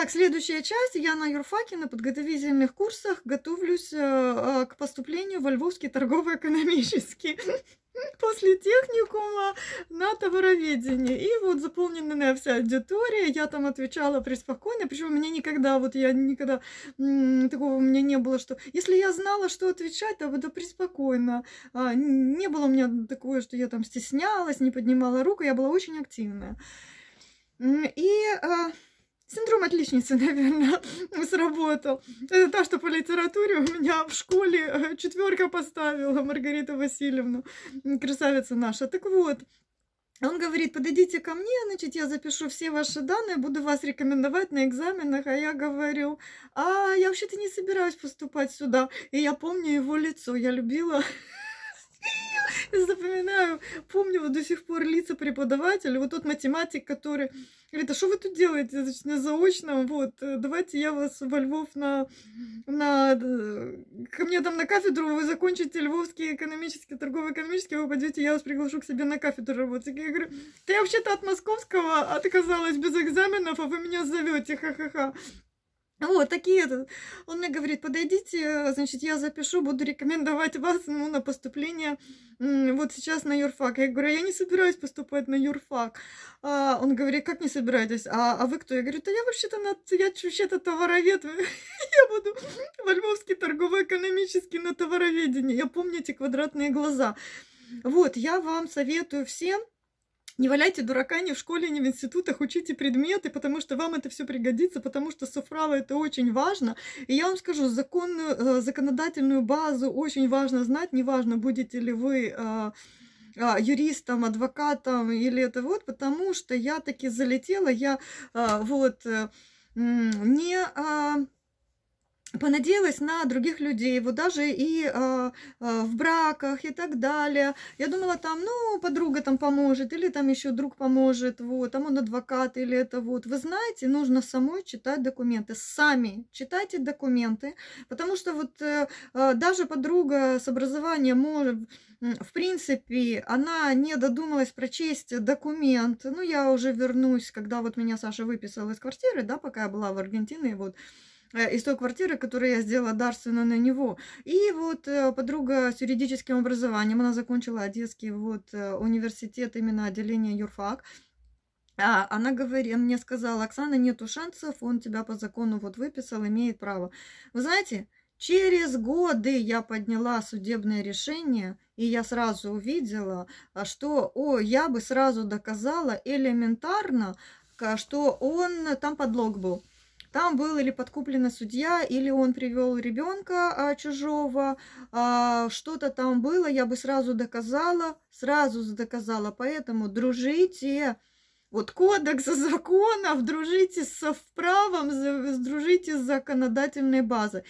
Так, следующая часть. Я на юрфаке на подготовительных курсах готовлюсь э, э к поступлению во Львовский торгово-экономический после техникума на товароведении. И вот заполненная вся аудитория, я там отвечала преспокойно, причем у меня никогда, вот я никогда, такого у меня не было, что если я знала, что отвечать, то буду преспокойно. А, не было у меня такое, что я там стеснялась, не поднимала руку, я была очень активная. И... А Синдром отличницы, наверное, сработал. Это то, что по литературе у меня в школе э, четверка поставила Маргарита Васильевна, красавица наша. Так вот, он говорит, подойдите ко мне, значит, я запишу все ваши данные, буду вас рекомендовать на экзаменах. А я говорю, а я вообще-то не собираюсь поступать сюда. И я помню его лицо, я любила Я запоминаю, помню вот до сих пор лица преподавателя, вот тот математик, который говорит, а что вы тут делаете значит, на заочном, вот, э, давайте я вас во Львов на, на, э, ко мне там на кафедру, вы закончите львовский экономический, торгово-экономический, вы пойдете, я вас приглашу к себе на кафедру работать. Я говорю, ты вообще-то от московского отказалась без экзаменов, а вы меня зовете, ха-ха-ха. Вот такие. Он мне говорит, подойдите, значит, я запишу, буду рекомендовать вас ну, на поступление вот сейчас на юрфак. Я говорю, я не собираюсь поступать на юрфак. А, он говорит, как не собираетесь? А, а вы кто? Я говорю, да я вообще-то на, я вообще-то товаровед. я буду в Альмовский торгово-экономический на товароведении. Я помню эти квадратные глаза. Вот, я вам советую всем не валяйте дурака ни в школе, ни в институтах, учите предметы, потому что вам это все пригодится, потому что суфрава это очень важно. И я вам скажу, законную, э, законодательную базу очень важно знать, неважно, будете ли вы э, а, юристом, адвокатом или это вот, потому что я таки залетела, я э, вот не а, понадеялась на других людей, вот даже и э, э, в браках и так далее. Я думала там, ну, подруга там поможет, или там еще друг поможет, вот, там он адвокат или это вот. Вы знаете, нужно самой читать документы, сами читайте документы, потому что вот э, а, даже подруга с образованием может, в принципе, она не додумалась прочесть документ. Ну, я уже вернусь, когда вот меня Саша выписала из квартиры, да, пока я была в Аргентине, вот, э, Э, из той квартиры, которую я сделала дарственно на него. И вот э, подруга с юридическим образованием, она закончила Одесский вот э, университет, именно отделение юрфак. А, она говорит, мне сказала, Оксана, нету шансов, он тебя по закону вот выписал, имеет право. Вы знаете, Через годы я подняла судебное решение, и я сразу увидела, а, что о, я бы сразу доказала элементарно, что он там подлог был. Там был или подкуплено судья, или он привел ребенка а, чужого, а, что-то там было, я бы сразу доказала, сразу доказала. Поэтому дружите, вот кодекс законов, дружите с правом, дружите с законодательной базой.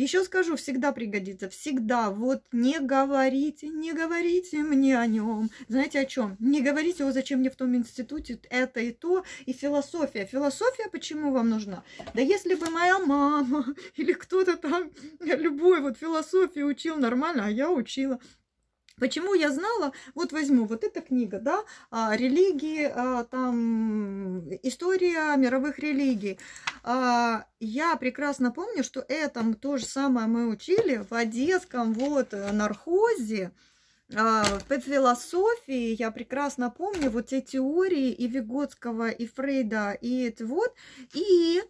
Еще скажу, всегда пригодится, всегда. Вот не говорите, не говорите мне о нем. Знаете о чем? Не говорите, о, зачем мне в том институте это и то, и философия. Философия почему вам нужна? Да если бы моя мама или кто-то там любой вот философию учил нормально, а я учила. Почему я знала, вот возьму вот эта книга, да, а, религии, а, там, история мировых религий. А, я прекрасно помню, что этому то же самое мы учили в Одесском вот э, нархозе, по философии я прекрасно помню вот те теории и Виготского, и Фрейда, и это вот, и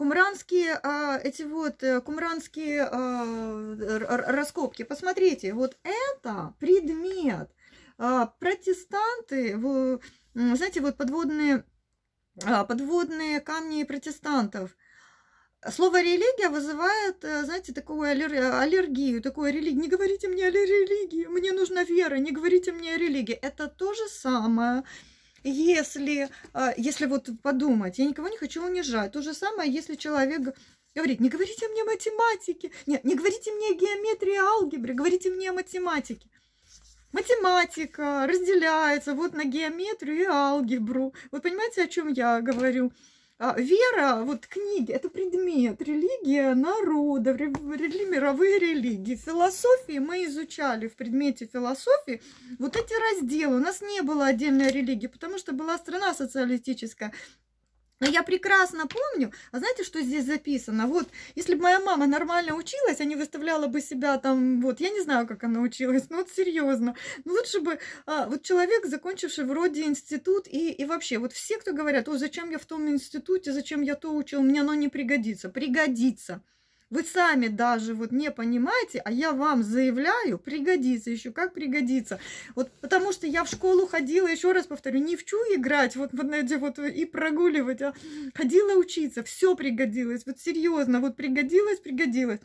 кумранские а, эти вот э, кумранские а, раскопки. Посмотрите, вот это предмет. А, протестанты, вы знаете, вот подводные, а, подводные камни протестантов. Слово религия вызывает, э, знаете, такую аллергию, такое религию. Не говорите мне о религии, мне нужна вера, не говорите мне о религии. Это то же самое, если, а, если вот подумать, я никого не хочу унижать. То же самое, если человек говорит, не говорите мне математики, нет, не говорите мне геометрии, алгебры, говорите мне о математике. Математика разделяется вот на геометрию и алгебру. Вы понимаете, о чем я говорю? А, вера, вот книги, это предмет, религия народа, мировые религии. Философии мы изучали в предмете философии. Вот эти разделы. У нас не было отдельной религии, потому что была страна социалистическая. Но я прекрасно помню, а знаете, что здесь записано? Вот, если бы моя мама нормально училась, а не выставляла бы себя там, вот, я не знаю, как она училась, но вот серьезно. Ну, лучше бы, а, вот человек, закончивший вроде институт и, и вообще, вот все, кто говорят, о, зачем я в том институте, зачем я то учил, мне оно не пригодится. Пригодится. Вы сами даже вот не понимаете, а я вам заявляю, пригодится еще, как пригодится. Вот потому что я в школу ходила, еще раз повторю, не в чу играть, вот, вот, знаете, вот и прогуливать, а ходила учиться, все пригодилось, вот серьезно, вот пригодилось, пригодилось.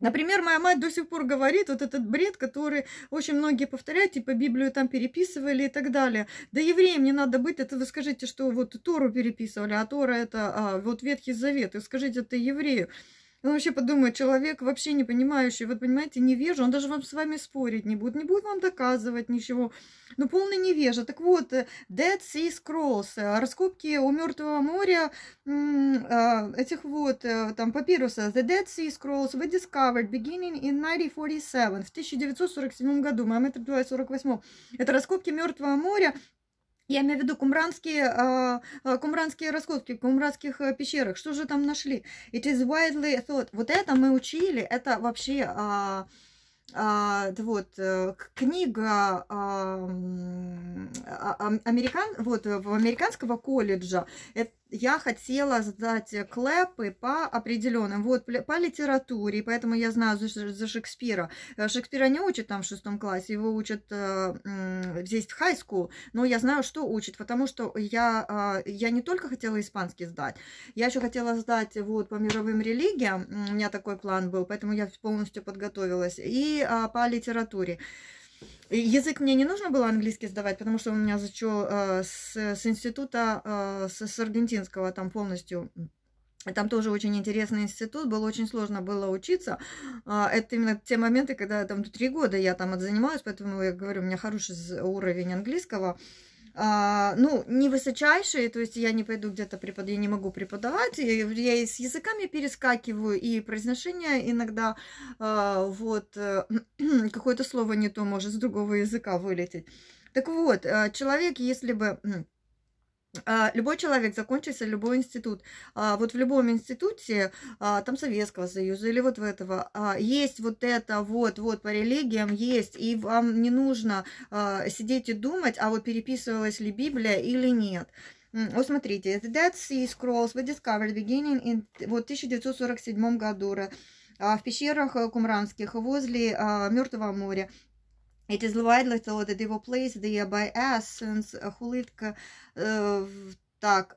Например, моя мать до сих пор говорит вот этот бред, который очень многие повторяют, типа Библию там переписывали и так далее. Да евреям не надо быть, это вы скажите, что вот Тору переписывали, а Тора это а, вот Ветхий Завет, и скажите это еврею. Он ну, вообще подумает, человек вообще не понимающий, вот понимаете, невежа, он даже вам с вами спорить не будет, не будет вам доказывать ничего. Но ну, полный невежа. Так вот, э, Dead Sea Scrolls, э, раскопки у Мертвого моря э, этих вот, там, папируса. The Dead Sea Scrolls were discovered beginning in 1947, в 1947 году, мама это 48 Это раскопки Мертвого моря, я имею в виду кумранские, а, а, кумранские раскопки, кумранских э, пещерах. Что же там нашли? It is widely thought. Вот это мы учили, это вообще а, вот, э, книга американ, вот, э, в американского колледжа. Это я хотела сдать клэпы по определенным, вот по литературе, поэтому я знаю за, за Шекспира. Э, Шекспира не учат там в шестом классе, его учат э, здесь в high но я знаю, что учат, потому что я, э, я не только хотела испанский сдать, я еще хотела сдать вот по мировым религиям, у меня такой план был, поэтому я полностью подготовилась, и э, по литературе. Язык мне не нужно было английский сдавать, потому что он у меня зачел э, с, с института, э, с, с аргентинского там полностью там тоже очень интересный институт, было очень сложно было учиться. А, это именно те моменты, когда там три года я там отзанимаюсь, поэтому я говорю, у меня хороший уровень английского а, ну, не высочайшие, то есть я не пойду где-то преподавать, я не могу преподавать, я, я и с языками перескакиваю, и произношение иногда, а, вот, э, какое-то слово не то может с другого языка вылететь. Так вот, э, человек, если бы а, любой человек, закончился, любой институт, а, вот в любом институте, а, там Советского Союза или вот в этого, есть вот это вот, вот по религиям есть, и вам не нужно сидеть и думать, а вот переписывалась ли Библия или нет. Вот смотрите, The Dead Sea Scrolls were discovered beginning in, вот, 1947 году в пещерах э, кумранских возле Мертвого моря. It is likely though that they were placed there by us, since хулитка, так,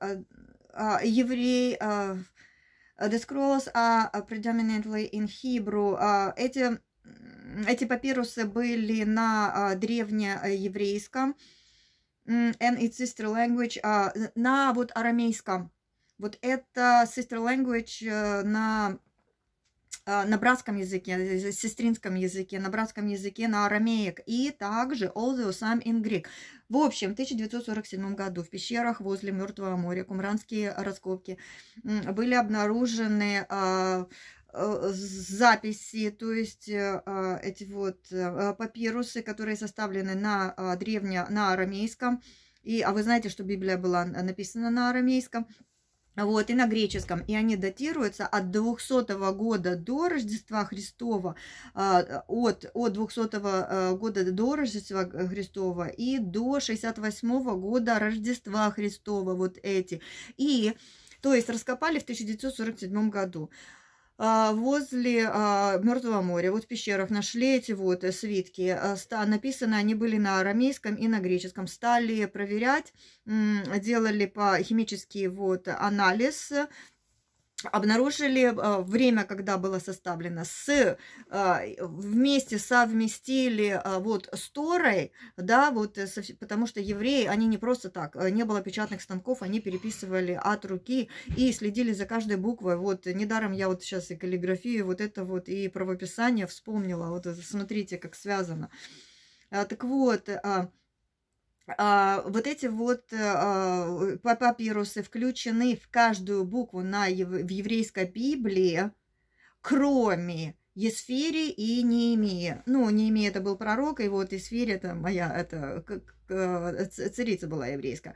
еврей, the scrolls are predominantly in Hebrew. Эти, эти папирусы были на древнееврейском, and its sister language, на вот арамейском. Вот это sister language на Э, на братском языке, э, сестринском языке, на братском языке, на арамеек и также all the same in Greek. В общем, в 1947 году в пещерах возле Мертвого моря кумранские раскопки были обнаружены э, записи, то есть эти вот папирусы, которые составлены на древне, на арамейском. И, а вы знаете, что Библия была написана на арамейском – вот, и на греческом. И они датируются от 200 года до Рождества Христова, а, от, от 200 а, года до Рождества Христова и до 68 года Рождества Христова, вот эти. И, то есть, раскопали в 1947 году. А, возле а, Мертвого моря, вот в пещерах нашли эти вот э, свитки, э, написаны они были на арамейском и на греческом, стали проверять, делали по химический вот анализ обнаружили а, время, когда было составлено с, а, вместе совместили а, вот с Торой, да, вот, э, потому что евреи, они не просто так, э, не было печатных станков, они переписывали от руки и следили за каждой буквой, вот, недаром я вот сейчас и каллиграфию, вот это вот, и правописание вспомнила, вот, смотрите, как связано. Так вот, а, вот эти вот э, папирусы включены в каждую букву на, в еврейской Библии, кроме Есфири и Неемии. Ну, Неемия это был пророк, и вот Есфири это моя, это э, царица была еврейская.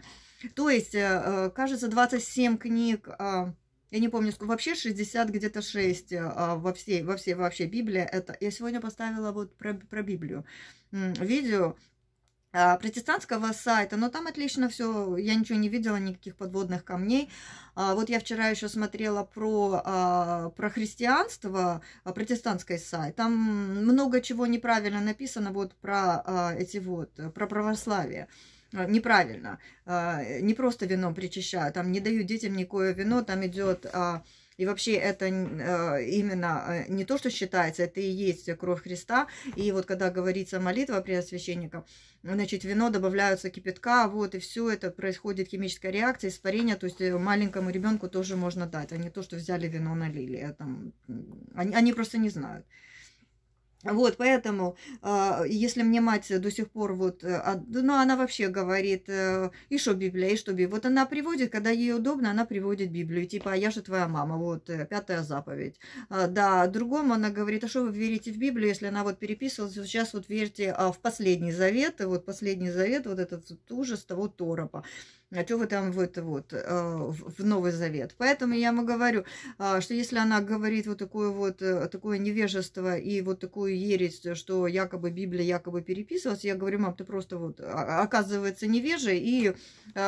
То есть, э, кажется, 27 книг, а, я не помню, сколько вообще 60 где-то 6 а, во всей, во всей вообще Библии. Это я сегодня поставила вот про, про Библию видео, а, протестантского сайта, но там отлично все, я ничего не видела, никаких подводных камней. А, вот я вчера еще смотрела про, а, про христианство, протестантский сайт, там много чего неправильно написано вот про эти вот, про православие неправильно, не просто вино причащаю, там не дают детям никакое вино, там идет и вообще это э, именно э, не то, что считается, это и есть кровь Христа. И вот когда говорится молитва при священникам, значит, вино добавляются кипятка, вот, и все это происходит химическая реакция, испарение, то есть э, маленькому ребенку тоже можно дать, а не то, что взяли вино, налили. А там они, они просто не знают. Вот, поэтому, а, если мне мать до сих пор вот, э, ну, она вообще говорит, э, и что Библия, и что Библия. Вот она приводит, когда ей удобно, она приводит Библию, типа, а я же твоя мама, вот, э, пятая заповедь. А, да, другому она говорит, а что вы верите в Библию, если она вот переписывалась, сейчас вот верьте а, в последний завет, вот последний завет, вот этот ужас того торопа а что вы там в это вот, а, в Новый Завет. Поэтому я ему говорю, а, что если она говорит вот такое вот, э, такое невежество и вот такую ересь, э, что якобы Библия якобы переписывалась, я говорю, мам, ты просто вот а, оказывается невежей, и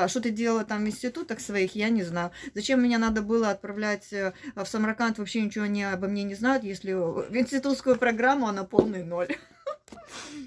что ты делала там в институтах своих, я не знаю. Зачем меня надо было отправлять э, в Самарканд, вообще ничего не обо мне не знают, если в институтскую программу она полный ноль.